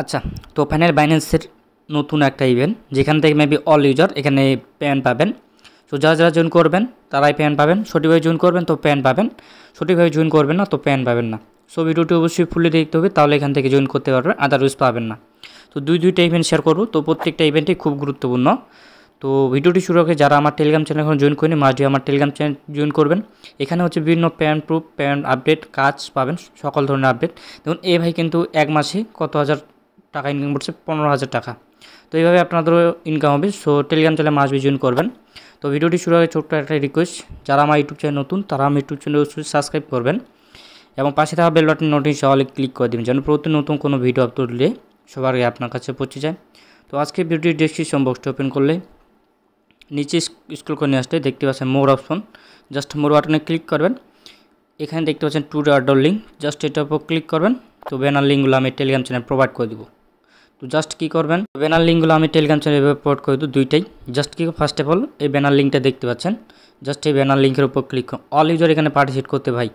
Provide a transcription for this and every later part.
আচ্ছা তো ফাইনাল বাইন্যান্সের নতুন একটা ইভেন্ট যেখান থেকে মেবি অল ইউজার এখানে প্যান পাবেন সো যারা যারা জয়েন করবেন তারাই প্যান পাবেন সঠিকভাবে জয়েন করবেন তো প্যান পাবেন সঠিকভাবে জয়েন করবেন না তো প্যান পাবেন না সো ভিডিওটি অবশ্যই ফুলে দেখতে হবে তাহলে এখান থেকে জয়েন করতে পারবেন আদারওয়াইজ পাবেন না তো দুই দুইটা ইভেন্ট শেয়ার করবো তো প্রত্যেকটা ইভেন্টই খুব গুরুত্বপূর্ণ তো ভিডিওটি শুরু হয়ে যারা আমার টেলিগ্রাম চ্যানেল এখন জয়েন করেনি মাস্ট আমার টেলিগ্রাম চ্যানেল জয়েন করবেন এখানে হচ্ছে বিভিন্ন প্যান প্রুফ প্যান আপডেট কাজ পাবেন সকল ধরনের আপডেট দেখুন এ ভাই কিন্তু এক মাসে কত হাজার টাকা ইনকাম করছে পনেরো হাজার টাকা তো এইভাবে আপনাদেরও ইনকাম হবে সো টেলিগ্রাম চ্যানেলে মাস বিজয়ন করবেন তো ভিডিওটি শুরু হয়ে ছোট্ট একটা রিকোয়েস্ট যারা আমার ইউটিউব চ্যানেল নতুন তারা আমার ইউটিউব চ্যানেল সাবস্ক্রাইব করবেন এবং পাশে থাকা বেল বাটন নোটিস অলে ক্লিক করে দেবেন যেন প্রতি নতুন কোনো ভিডিও আপলোড দিলে সবার আগে আপনার কাছে পৌঁছে যায় তো আজকে ভিডিওটি ডিসক্রিপশন বক্সটি ওপেন করলে নিচে স্কুল করে নিয়ে আসলে দেখতে পাচ্ছেন মোর অপশন জাস্ট মোর বাটনে ক্লিক করবেন এখানে দেখতে পাচ্ছেন টু ডাডর লিঙ্ক জাস্ট এটার উপর ক্লিক করবেন তো ব্যানার লিঙ্কগুলো আমি টেলিগ্রাম চ্যানেল প্রোভাইড করে দেবো তো জাস্ট কী করবেন ব্যানার লিঙ্কগুলো আমি টেলিগ্রাম চ্যানেল এভাবে পোর্ট করে দিই দুইটাই জাস্ট কী ফার্স্ট অফ অল এই ব্যানার লিঙ্কটা দেখতে পাচ্ছেন জাস্ট এই ব্যানার লিঙ্কের উপর ক্লিক করুন অল ইউজার এখানে পার্টিসিপেট করতে ভাই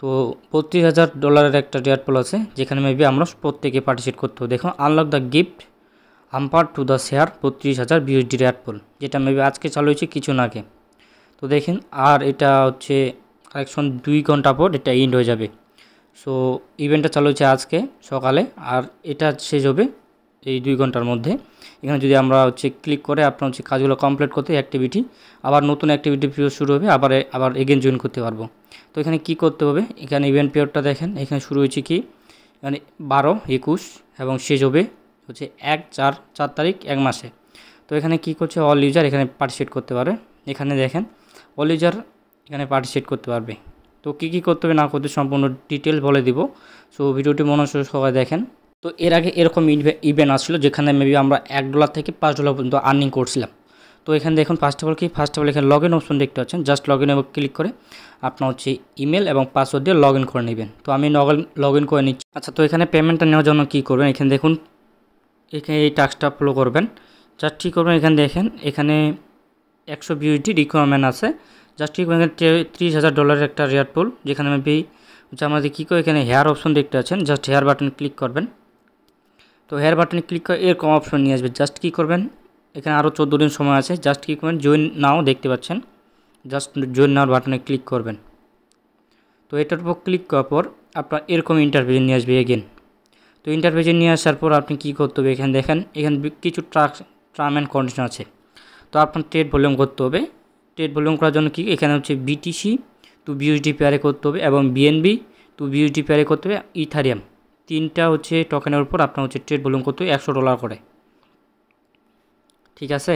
তো পঁচিশ হাজার ডলারের একটা রেয়ার পোল আছে যেখানে মেবি আমরা প্রত্যেকে পার্টিসিপেট করতে হবে দেখুন আনলক দ্য গিফট আম্পার টু দ্য শেয়ার পঁচিশ হাজার বিএসডি রেয়ার পোল যেটা মেবি আজকে চালু হয়েছে কিছু না আগে তো দেখেন আর এটা হচ্ছে কালেকশন দুই ঘন্টা পর এটা এন্ড হয়ে যাবে সো ইভেন্টটা চালু হচ্ছে আজকে সকালে আর এটা শেষ হবে এই দুই ঘন্টার মধ্যে এখানে যদি আমরা হচ্ছে ক্লিক করে আপনার হচ্ছে কাজগুলো কমপ্লিট করতে অ্যাক্টিভিটি আবার নতুন অ্যাক্টিভিটি পিরিয়ড শুরু হবে আবার আবার এগেন জয়েন করতে পারবো তো এখানে কি করতে হবে এখানে ইভেন্ট পিরিয়ডটা দেখেন এখানে শুরু হয়েছে কি মানে বারো একুশ এবং শেষ হবে হচ্ছে এক চার চার তারিখ এক মাসে তো এখানে কি করছে অল ইউজার এখানে পার্টিসিপেট করতে পারে এখানে দেখেন অল ইউজার এখানে পার্টিসিপেট করতে পারবে তো কী কী করতে হবে না করতে সম্পূর্ণ ডিটেল বলে দিব সো ভিডিওটি মনোযোগ সবাই দেখেন তো এর আগে এরকম ইভেন্ট আসছিলো যেখানে মেবি আমরা এক ডলার থেকে পাঁচ ডলার পর্যন্ত আর্নিং করছিলাম তো এখানে দেখুন ফার্স্ট অফ অল কি ফার্স্ট অফ অল এখানে লগ ইন অপশন দেখতে পাচ্ছেন জাস্ট লগ ইন ক্লিক করে আপনার হচ্ছে ইমেল এবং পাসওয়ার্ড দিয়ে লগ ইন করে নেবেন তো আমি লগ ইন করে নিচ্ছি আচ্ছা তো এখানে পেমেন্টটা নেওয়ার জন্য কী করবেন এখানে দেখুন এখানে এই টাস্কটা ফলো করবেন জাস্ট ঠিক করবেন এখানে দেখেন এখানে একশো বিউটি রিকোয়ারমেন্ট আছে জাস্ট ঠিক এখানে ত্রিশ হাজার ডলারের একটা রেয়ার পুল যেখানে মেবি হচ্ছে আমাদের কী করে এখানে হেয়ার অপশন দেখতে আছেন জাস্ট হেয়ার বাটন ক্লিক করবেন তো হেয়ার বাটনে ক্লিক করে এরকম অপশন নিয়ে আসবে জাস্ট কী করবেন এখানে আরও চোদ্দো দিন সময় আছে জাস্ট কী করবেন জয়েন নাও দেখতে পাচ্ছেন জাস্ট জয়েন নাওয়ার বাটনে ক্লিক করবেন তো এটার উপর ক্লিক করার পর আপনার এরকম ইন্টারভিউ নিয়ে আসবে এগেন তো ইন্টারভিউ নিয়ে আসার পর আপনি কী করতে হবে এখানে দেখেন এখানে কিছু ট্রাক টার্ম অ্যান্ড কন্ডিশন আছে তো আপনার ট্রেড ভলিউম করতে হবে ট্রেড ভলিউম করার জন্য কি এখানে হচ্ছে বিটিসি টু বিউসডি পেয়ারে করতে হবে এবং বিএনবি টু বিউসডি পেয়ারে করতে হবে ইথারিয়াম তিনটা হচ্ছে টোকেনের উপর আপনার হচ্ছে ট্রেড ভলিউম করতে হবে একশো ডলার করে ঠিক আছে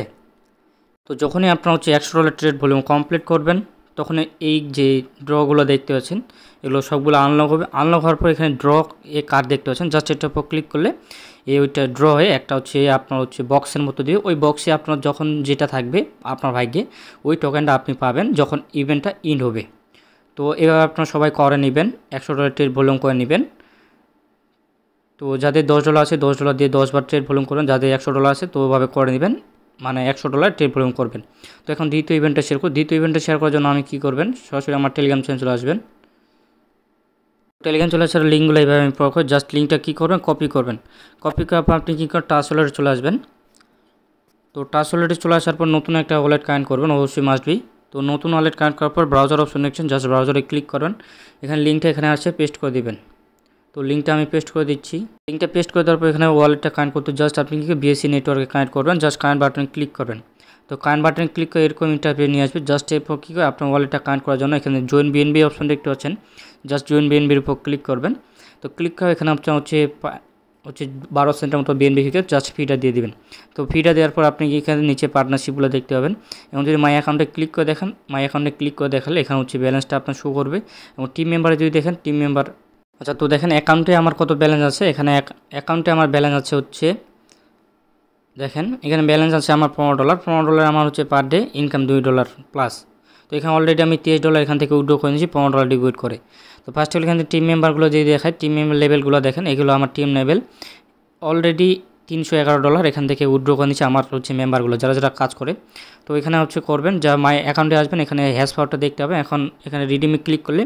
তো যখনই আপনার হচ্ছে একশো ডলার ট্রেড ভলিউম কমপ্লিট করবেন তখন এই যে ড্রগুলো দেখতে পাচ্ছেন এগুলো সবগুলো আনলক হবে আনলক হওয়ার পর এখানে ড্র এ কার্ড দেখতে পাচ্ছেন জাস্ট এটার উপর ক্লিক করলে এই ওইটা ড্র হয়ে একটা হচ্ছে আপনার হচ্ছে বক্সের মতো দিয়ে ওই বক্সে আপনার যখন যেটা থাকবে আপনার ভাগ্যে ওই টোকেনটা আপনি পাবেন যখন ইভেন্টটা ইন হবে তো এভাবে আপনার সবাই করে নেবেন একশো ডলার ট্রেড ভলিউম করে নেবেন তো যাদের দশ ডলার আছে দশ ডলার দিয়ে দশবার ট্রেড ভলিউম করেন যাদের একশো ডলার আছে তো ওভাবে করে নেবেন মানে একশো ডলার টেলিগ্রাম করবেন তো এখন দ্বিতীয় ইভেন্টটা শেয়ার করব দ্বিতীয় ইভেন্টটা শেয়ার করার জন্য আমি কী করবেন সরাসরি আমার টেলিগ্রাম চ্যানেল চলে আসবেন টেলিগ্রাম চলে আসার লিঙ্কগুলো এইভাবে আমি পড়ো জাস্ট লিঙ্কটা কী করবেন কপি করবেন কপি করার পর আপনি কী করেন টাচ ওয়ালেটে চলে আসবেন তো টাচ ওয়ালেটে চলে আসার পর নতুন একটা ওয়ালেট কানেক্ট করবেন অবশ্যই মাস্ট বি তো নতুন ওয়ালেট কানেক্ট করার পর ব্রাউজার অপশন দেখছেন জাস্ট ব্রাউজারে ক্লিক করবেন এখানে লিঙ্কটা এখানে আসছে পেস্ট করে দেবেন তো লিঙ্কটা আমি পেস্ট করে দিচ্ছি লিঙ্কটা পেস্ট করে দেওয়ার পর এখানে ওয়ালেটটা কানেক্ট করতে জাস্ট আপনি বিএসসি নেটওয়ার্কে কানেক্ট করবেন জাস্ট কানেক্ট বাটনে ক্লিক করবেন তো কানেক্ট বাটনে ক্লিক করে এরকম ইন্টারভিউ নিয়ে আসবে জাস্ট এরপর কী করে আপনার ওয়ালেটটা কানেক্ট করার জন্য এখানে জয়েন বিএনবি অপশন দেখতে পাচ্ছেন জাস্ট জয়েন বিএনবির উপর ক্লিক করবেন তো ক্লিক করে এখানে আপনার হচ্ছে হচ্ছে বারো সেন্টের মতো বিএনবি থেকে জাস্ট ফিটা দিয়ে দেবেন তো ফিটা দেওয়ার পর আপনি এখানে নিচে পার্টনারশিপগুলো দেখতে পাবেন এবং যদি মাই অ্যাকাউন্টে ক্লিক করে দেখেন মাই অ্যাকাউন্টে ক্লিক করে দেখালে এখানে হচ্ছে ব্যালেন্সটা আপনার শো করবে এবং টিম মেম্বারে যদি দেখেন টিম মেম্বার আচ্ছা তো দেখেন অ্যাকাউন্টে আমার কত ব্যালেন্স আছে এখানে অ্যাকাউন্টে আমার ব্যালেন্স আছে হচ্ছে দেখেন এখানে ব্যালেন্স আছে আমার পনেরো ডলার পনেরো ডলার আমার হচ্ছে পার ডে ইনকাম দুই ডলার প্লাস তো এখানে অলরেডি আমি তিরিশ ডলার এখান থেকে উইড্রো করে নিয়েছি পনেরো ডলার ডিপোজিট করে তো ফার্স্ট হলো এখানে টিম মেম্বারগুলো যদি দেখায় টিম মেম্বার লেভেলগুলো দেখেন এগুলো আমার টিম লেভেল অলরেডি তিনশো এগারো ডলার এখান থেকে উইড্রো করে নিচ্ছে আমার হচ্ছে মেম্বারগুলো যারা যারা কাজ করে তো এখানে হচ্ছে করবেন যা মাই অ্যাকাউন্টে আসবেন এখানে হ্যাশ পাওয়ারটা দেখতে হবে এখন এখানে রিডিমে ক্লিক করলে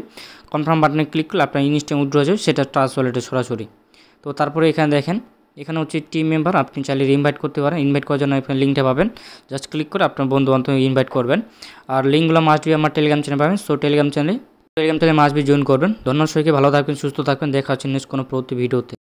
কনফার্ম বাটনে ক্লিক করলে আপনার ইনস্ট্যান্ট উইড্রো হয়ে যাবে সেটা ট্রান্স ওয়ালেটে সরাসরি তো তারপরে এখানে দেখেন এখানে হচ্ছে টিম মেম্বার আপনি চাইলে ইনভাইট করতে পারেন ইনভাইট করার জন্য এখানে লিঙ্কটা পাবেন জাস্ট ক্লিক করে আপনার বন্ধু বান্ধব ইনভাইট করবেন আর লিঙ্কগুলো মাস্ট বি আমার টেলিগ্রাম চ্যানেল পাবেন সো টেলিগ্রাম চ্যানেলে টেলিগ্রাম চ্যানেলে মাস্ট বি জয়েন করবেন ধন্যবাদ সবাইকে ভালো থাকবেন সুস্থ থাকবেন দেখা হচ্ছে নেক্সট কোনো প্রতি ভিডিওতে